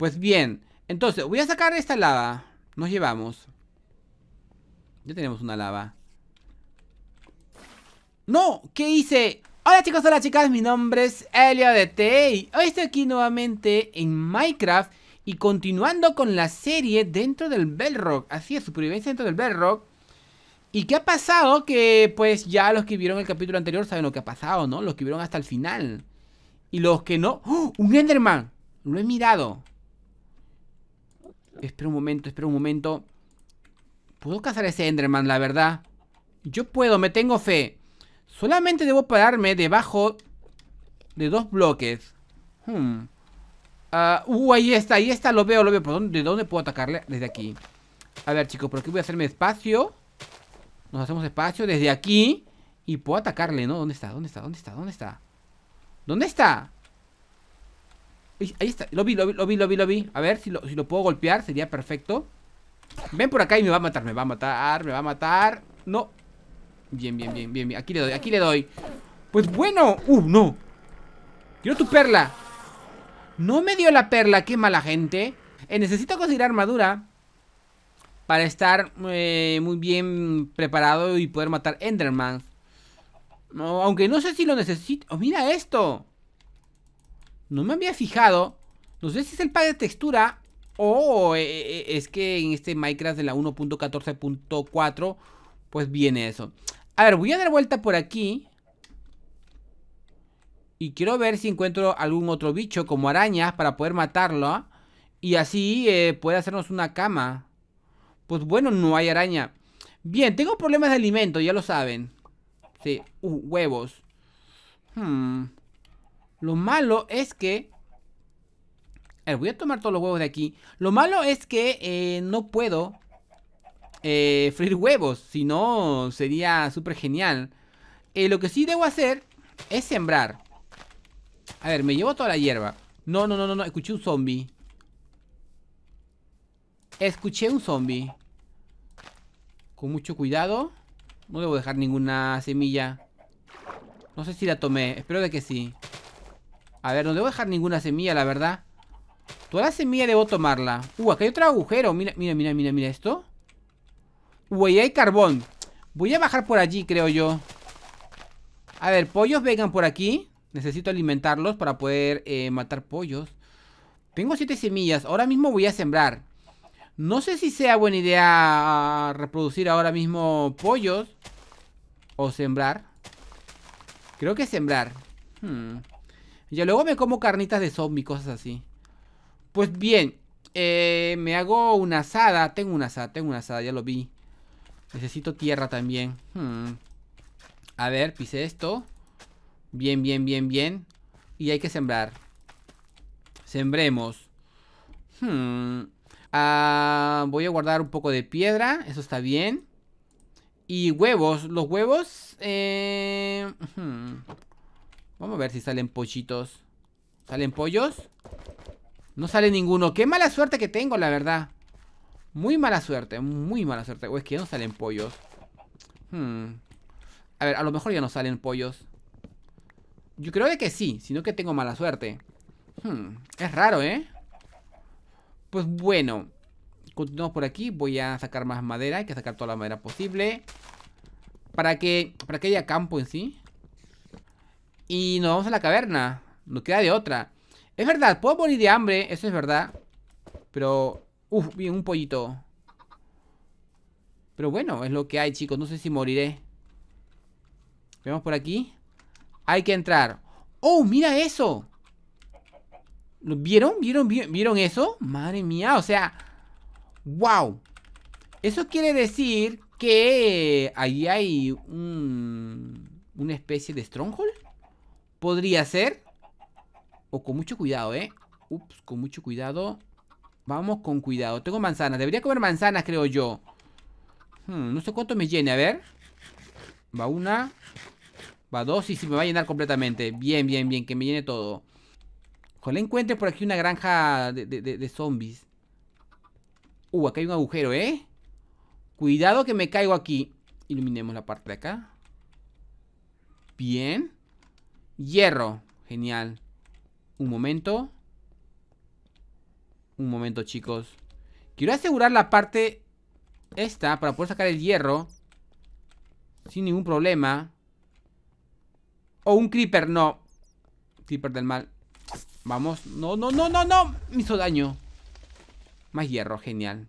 Pues bien, entonces voy a sacar esta lava. Nos llevamos. Ya tenemos una lava. ¡No! ¿Qué hice? Hola chicos, hola chicas, mi nombre es Elia de Tey. hoy estoy aquí nuevamente en Minecraft y continuando con la serie dentro del Bellrock. Así es, supervivencia dentro del Bellrock. ¿Y qué ha pasado? Que pues ya los que vieron el capítulo anterior saben lo que ha pasado, ¿no? Los que vieron hasta el final. Y los que no... ¡Oh! ¡Un Enderman! Lo he mirado. Espera un momento, espera un momento. ¿Puedo cazar a ese Enderman, la verdad? Yo puedo, me tengo fe. Solamente debo pararme debajo de dos bloques. Hmm. Ah, uh, ahí está, ahí está, lo veo, lo veo. ¿Por ¿De dónde puedo atacarle? Desde aquí. A ver, chicos, por aquí voy a hacerme espacio. Nos hacemos espacio desde aquí. Y puedo atacarle, ¿no? ¿Dónde está? ¿Dónde está? ¿Dónde está? ¿Dónde está? ¿Dónde está? Ahí está, lo vi, lo vi, lo vi, lo vi, A ver si lo, si lo puedo golpear, sería perfecto. Ven por acá y me va a matar, me va a matar, me va a matar. No. Bien, bien, bien, bien, bien. Aquí le doy, aquí le doy. Pues bueno. Uh, no. Quiero tu perla. No me dio la perla, qué mala gente. Eh, necesito conseguir armadura para estar eh, muy bien preparado y poder matar Enderman. No, aunque no sé si lo necesito. Oh, mira esto. No me había fijado. No sé si es el pack de textura o eh, eh, es que en este Minecraft de la 1.14.4 pues viene eso. A ver, voy a dar vuelta por aquí. Y quiero ver si encuentro algún otro bicho como arañas para poder matarlo. ¿ah? Y así eh, puede poder hacernos una cama. Pues bueno, no hay araña. Bien, tengo problemas de alimento, ya lo saben. Sí, uh, huevos. Hmm. Lo malo es que... A ver, voy a tomar todos los huevos de aquí. Lo malo es que eh, no puedo eh, freír huevos. Si no, sería súper genial. Eh, lo que sí debo hacer es sembrar. A ver, me llevo toda la hierba. No, no, no, no, no. Escuché un zombie. Escuché un zombie. Con mucho cuidado. No debo dejar ninguna semilla. No sé si la tomé. Espero de que sí. A ver, no debo dejar ninguna semilla, la verdad Toda la semilla debo tomarla Uh, acá hay otro agujero Mira, mira, mira, mira, mira esto Uy, ahí hay carbón Voy a bajar por allí, creo yo A ver, pollos vengan por aquí Necesito alimentarlos para poder eh, matar pollos Tengo siete semillas Ahora mismo voy a sembrar No sé si sea buena idea ah, reproducir ahora mismo pollos O sembrar Creo que sembrar hmm. Ya luego me como carnitas de zombie, cosas así. Pues bien, eh, me hago una asada. Tengo una asada, tengo una asada, ya lo vi. Necesito tierra también. Hmm. A ver, pisé esto. Bien, bien, bien, bien. Y hay que sembrar. Sembremos. Hmm. Ah, voy a guardar un poco de piedra. Eso está bien. Y huevos. Los huevos... Eh... Hmm. Vamos a ver si salen pollitos. ¿Salen pollos? No sale ninguno. Qué mala suerte que tengo, la verdad. Muy mala suerte, muy mala suerte. O es que ya no salen pollos. Hmm. A ver, a lo mejor ya no salen pollos. Yo creo que sí, sino que tengo mala suerte. Hmm, es raro, ¿eh? Pues bueno. Continuamos por aquí. Voy a sacar más madera. Hay que sacar toda la madera posible. Para que, para que haya campo en sí. Y nos vamos a la caverna. Nos queda de otra. Es verdad, puedo morir de hambre, eso es verdad. Pero... Uf, bien, un pollito. Pero bueno, es lo que hay, chicos. No sé si moriré. Vemos por aquí. Hay que entrar. ¡Oh, mira eso! vieron? ¿Vieron? ¿Vieron eso? Madre mía, o sea... ¡Wow! Eso quiere decir que... Ahí hay un... Una especie de stronghold. Podría ser. O con mucho cuidado, ¿eh? Ups, con mucho cuidado. Vamos con cuidado. Tengo manzanas. Debería comer manzanas, creo yo. Hmm, no sé cuánto me llene. A ver. Va una. Va dos. Y si me va a llenar completamente. Bien, bien, bien. Que me llene todo. Ojalá encuentre por aquí una granja de, de zombies. Uh, acá hay un agujero, ¿eh? Cuidado que me caigo aquí. Iluminemos la parte de acá. Bien. Hierro. Genial. Un momento. Un momento, chicos. Quiero asegurar la parte esta para poder sacar el hierro. Sin ningún problema. O un creeper, no. Creeper del mal. Vamos. No, no, no, no, no. Me hizo daño. Más hierro, genial.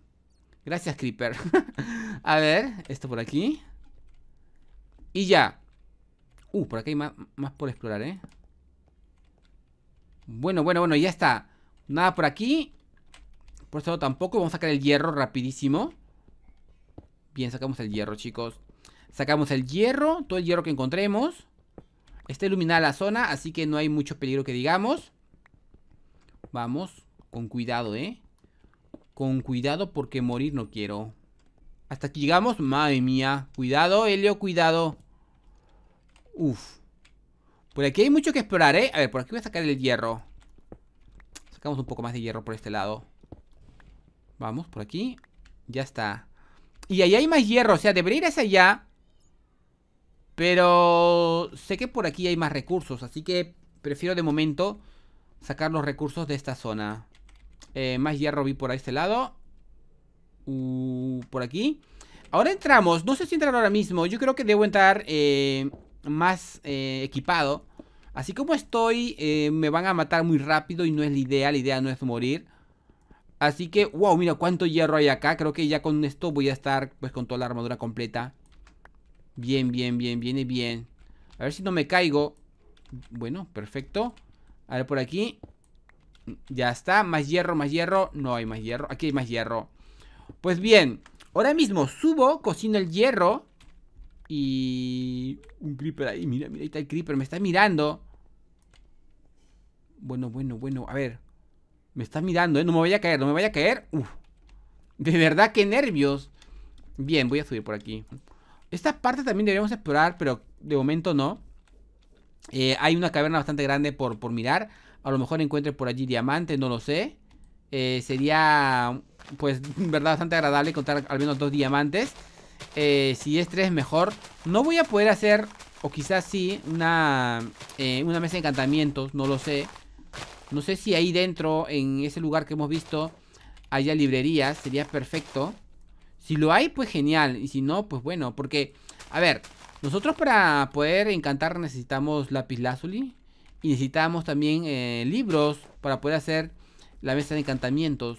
Gracias, creeper. A ver, esto por aquí. Y ya. Uh, por acá hay más, por explorar, ¿eh? Bueno, bueno, bueno, ya está. Nada por aquí. Por eso este tampoco. Vamos a sacar el hierro rapidísimo. Bien, sacamos el hierro, chicos. Sacamos el hierro, todo el hierro que encontremos. Está iluminada la zona, así que no hay mucho peligro que digamos. Vamos, con cuidado, ¿eh? Con cuidado porque morir no quiero. Hasta aquí llegamos. Madre mía. Cuidado, Helio, cuidado. Uf. Por aquí hay mucho que explorar, ¿eh? A ver, por aquí voy a sacar el hierro. Sacamos un poco más de hierro por este lado. Vamos, por aquí. Ya está. Y ahí hay más hierro, o sea, debería ir hacia allá. Pero sé que por aquí hay más recursos, así que prefiero de momento sacar los recursos de esta zona. Eh, más hierro vi por este lado. Uh, por aquí. Ahora entramos. No sé si entrar ahora mismo. Yo creo que debo entrar eh, más eh, equipado. Así como estoy, eh, me van a matar muy rápido y no es la idea, la idea no es morir. Así que, wow, mira cuánto hierro hay acá. Creo que ya con esto voy a estar pues con toda la armadura completa. Bien, bien, bien, viene bien. A ver si no me caigo. Bueno, perfecto. A ver por aquí. Ya está, más hierro, más hierro. No hay más hierro, aquí hay más hierro. Pues bien, ahora mismo subo, cocino el hierro. Y... Un creeper ahí, mira, mira, ahí está el creeper, me está mirando. Bueno, bueno, bueno, a ver. Me está mirando, ¿eh? No me vaya a caer, no me vaya a caer. Uf. De verdad, qué nervios. Bien, voy a subir por aquí. Esta parte también deberíamos explorar, pero de momento no. Eh, hay una caverna bastante grande por, por mirar. A lo mejor encuentre por allí diamantes, no lo sé. Eh, sería, pues, verdad, bastante agradable encontrar al menos dos diamantes. Eh, si es 3 mejor. No voy a poder hacer, o quizás sí, una, eh, una mesa de encantamientos, no lo sé. No sé si ahí dentro, en ese lugar que hemos visto, haya librerías, sería perfecto. Si lo hay, pues genial. Y si no, pues bueno, porque, a ver, nosotros para poder encantar necesitamos lápiz lazuli. Y necesitamos también eh, libros para poder hacer la mesa de encantamientos.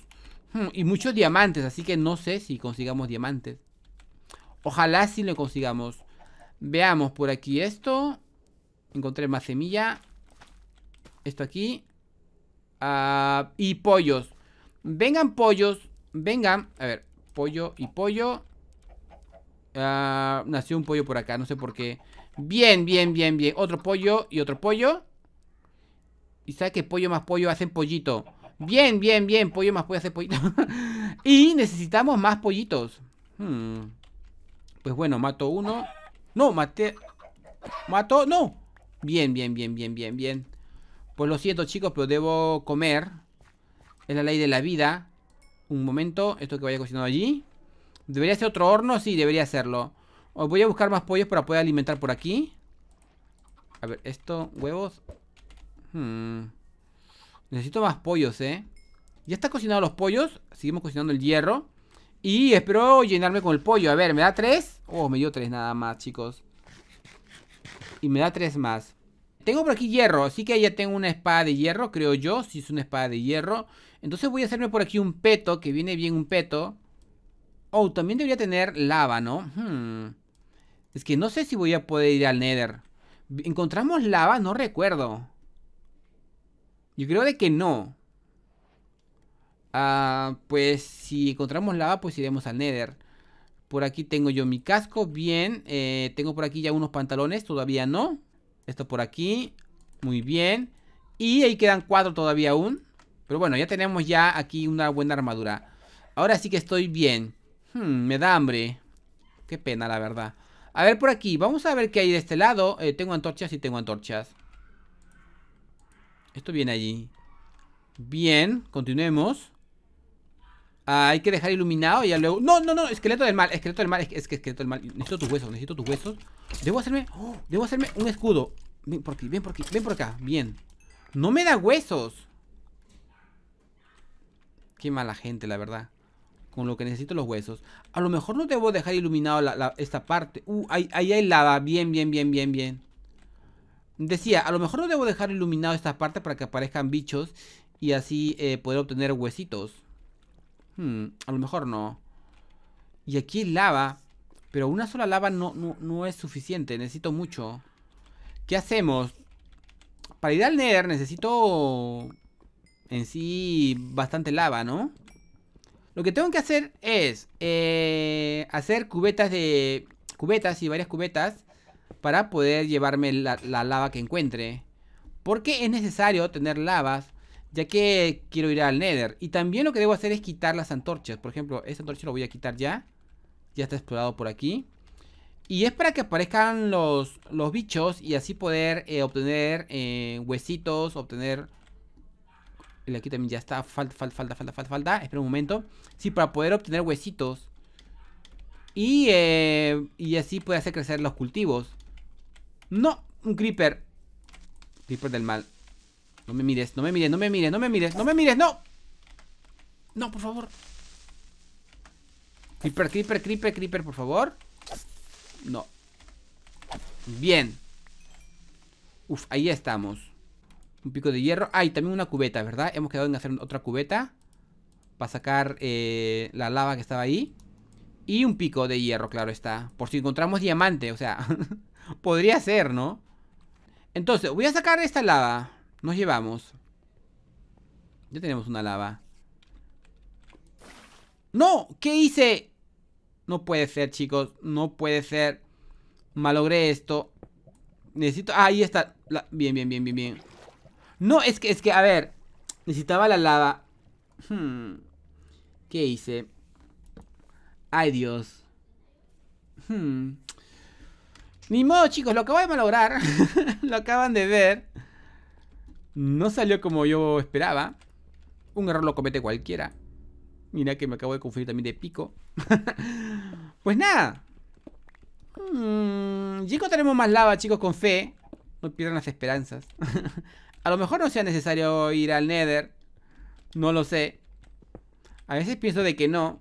Hmm, y muchos diamantes, así que no sé si consigamos diamantes. Ojalá si lo consigamos. Veamos por aquí esto. Encontré más semilla. Esto aquí. Ah, y pollos. Vengan pollos. Vengan. A ver, pollo y pollo. Ah, nació un pollo por acá, no sé por qué. Bien, bien, bien, bien. Otro pollo y otro pollo. Y sabe que pollo más pollo hacen pollito. Bien, bien, bien. Pollo más pollo hace pollito. y necesitamos más pollitos. Hmm. Pues bueno, mato uno. No, maté. Mato, no. Bien, bien, bien, bien, bien, bien. Pues lo siento, chicos, pero debo comer. Es la ley de la vida. Un momento, esto que vaya cocinando allí. ¿Debería ser otro horno? Sí, debería hacerlo. Voy a buscar más pollos para poder alimentar por aquí. A ver, esto, huevos. Hmm. Necesito más pollos, ¿eh? ¿Ya está cocinado los pollos? Seguimos cocinando el hierro. Y espero llenarme con el pollo. A ver, ¿me da tres? Oh, me dio tres nada más, chicos. Y me da tres más. Tengo por aquí hierro, así que ya tengo una espada de hierro, creo yo, si es una espada de hierro. Entonces voy a hacerme por aquí un peto, que viene bien un peto. Oh, también debería tener lava, ¿no? Hmm. Es que no sé si voy a poder ir al Nether. ¿Encontramos lava? No recuerdo. Yo creo de que no. Ah, pues si encontramos lava pues iremos al Nether. Por aquí tengo yo mi casco, bien. Eh, tengo por aquí ya unos pantalones, todavía no. Esto por aquí, muy bien. Y ahí quedan cuatro todavía aún. Pero bueno, ya tenemos ya aquí una buena armadura. Ahora sí que estoy bien. Hmm, me da hambre. Qué pena, la verdad. A ver por aquí, vamos a ver qué hay de este lado. Eh, tengo antorchas y tengo antorchas. Esto viene allí. Bien, continuemos. Ah, hay que dejar iluminado y ya luego... No, no, no, esqueleto del mal, esqueleto del mal, es que, esqueleto del mal. Necesito tus huesos, necesito tus huesos. Debo hacerme... Oh, debo hacerme un escudo. Ven por aquí, ven por aquí, ven por acá. Bien. No me da huesos. Qué mala gente, la verdad. Con lo que necesito los huesos. A lo mejor no debo dejar iluminado esta parte. Uh, ahí, ahí hay lava. Bien, bien, bien, bien, bien. Decía, a lo mejor no debo dejar iluminado esta parte para que aparezcan bichos y así eh, poder obtener huesitos. Hmm, a lo mejor no. Y aquí lava. Pero una sola lava no, no, es suficiente. Necesito mucho. ¿Qué hacemos? Para ir al Nether necesito... En sí, bastante lava, ¿no? Lo que tengo que hacer es... Eh, hacer cubetas de... Cubetas y varias cubetas. Para poder llevarme la, la lava que encuentre. Porque es necesario tener lavas ya que quiero ir al Nether. Y también lo que debo hacer es quitar las antorchas. Por ejemplo, esta antorcha la voy a quitar ya. Ya está explorado por aquí. Y es para que aparezcan los, los bichos y así poder eh, obtener eh, huesitos, obtener... Aquí también ya está, falta, falta, falta, falta, falta, Espera un momento. Sí, para poder obtener huesitos. Y, eh, y así poder hacer crecer los cultivos. No, un creeper. Creeper del mal. No me mires, no me mires, no me mires, no me mires, no me mires, no. No, por favor. Creeper, creeper, creeper, creeper, por favor. No. Bien. Uf, ahí estamos. Un pico de hierro. Ah, y también una cubeta, ¿verdad? Hemos quedado en hacer otra cubeta. Para sacar eh, la lava que estaba ahí. Y un pico de hierro, claro está. Por si encontramos diamante, o sea. podría ser, ¿no? Entonces, voy a sacar esta lava. Nos llevamos. Ya tenemos una lava. ¡No! ¿Qué hice? No puede ser, chicos. No puede ser. Malogré esto. Necesito... Ah, ahí está. Bien, bien, bien, bien, bien. No, es que, es que, a ver. Necesitaba la lava. Hmm. ¿Qué hice? Ay, Dios. Hmm. Ni modo, chicos. Lo acabo de malograr. lo acaban de ver. No salió como yo esperaba. Un error lo comete cualquiera. Mira que me acabo de confundir también de pico. pues nada. Mm, ya encontraremos más lava, chicos, con fe. No pierdan las esperanzas. a lo mejor no sea necesario ir al Nether. No lo sé. A veces pienso de que no.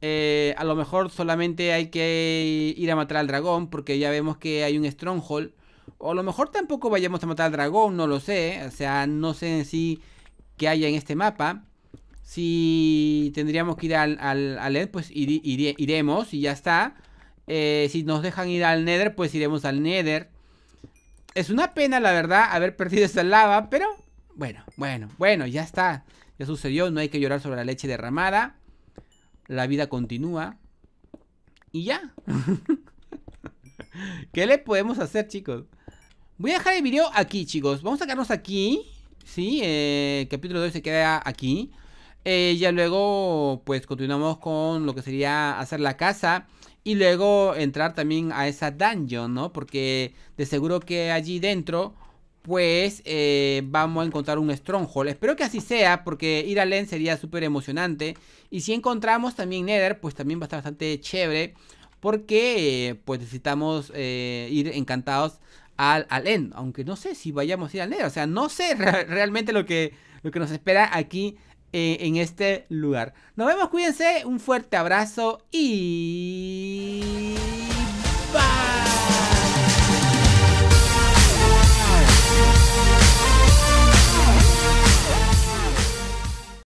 Eh, a lo mejor solamente hay que ir a matar al dragón. Porque ya vemos que hay un Stronghold. O a lo mejor tampoco vayamos a matar al dragón, no lo sé. O sea, no sé si Que haya en este mapa. Si tendríamos que ir al, al, pues iremos y ya está. Eh, si nos dejan ir al Nether, pues iremos al Nether. Es una pena, la verdad, haber perdido esta lava, pero bueno, bueno, bueno, ya está. Ya sucedió, no hay que llorar sobre la leche derramada. La vida continúa. Y ya. ¿Qué le podemos hacer, chicos? Voy a dejar el video aquí, chicos. Vamos a quedarnos aquí. Sí, eh, capítulo 2 se queda aquí. Eh, ya luego, pues continuamos con lo que sería hacer la casa. Y luego entrar también a esa dungeon, ¿no? Porque de seguro que allí dentro, pues eh, vamos a encontrar un stronghold. Espero que así sea, porque ir a Len sería súper emocionante. Y si encontramos también Nether, pues también va a estar bastante chévere. Porque, pues necesitamos ir encantados al, al end. Aunque no sé si vayamos a ir al end. O sea, no sé realmente lo que, lo que nos espera aquí eh, en este lugar. Nos vemos, cuídense. Un fuerte abrazo y...